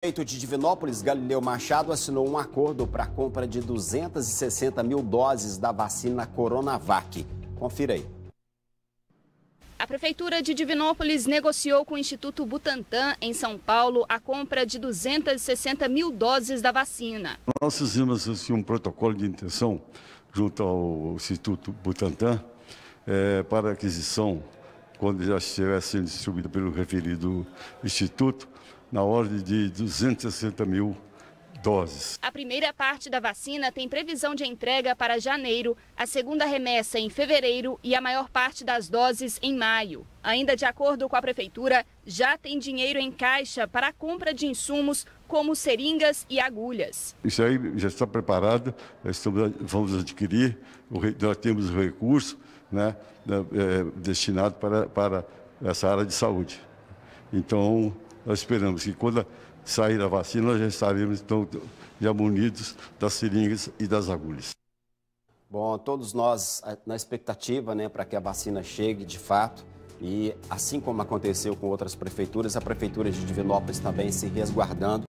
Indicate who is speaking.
Speaker 1: O prefeito de Divinópolis, Galileu Machado, assinou um acordo para a compra de 260 mil doses da vacina Coronavac. Confira aí.
Speaker 2: A Prefeitura de Divinópolis negociou com o Instituto Butantan, em São Paulo, a compra de 260 mil doses da vacina.
Speaker 3: Nós fizemos assim, um protocolo de intenção junto ao Instituto Butantan é, para aquisição, quando já estivesse sendo distribuído pelo referido Instituto, na ordem de 260 mil doses.
Speaker 2: A primeira parte da vacina tem previsão de entrega para janeiro, a segunda remessa em fevereiro e a maior parte das doses em maio. Ainda de acordo com a prefeitura, já tem dinheiro em caixa para a compra de insumos como seringas e agulhas.
Speaker 3: Isso aí já está preparado, estamos, vamos adquirir, já temos o recurso né, é, destinado para, para essa área de saúde. Então, nós esperamos que quando sair a vacina, nós já estaremos então, já munidos das seringas e das agulhas.
Speaker 1: Bom, todos nós eh, na expectativa né, para que a vacina chegue de fato. E assim como aconteceu com outras prefeituras, a Prefeitura de Divinópolis também se resguardando.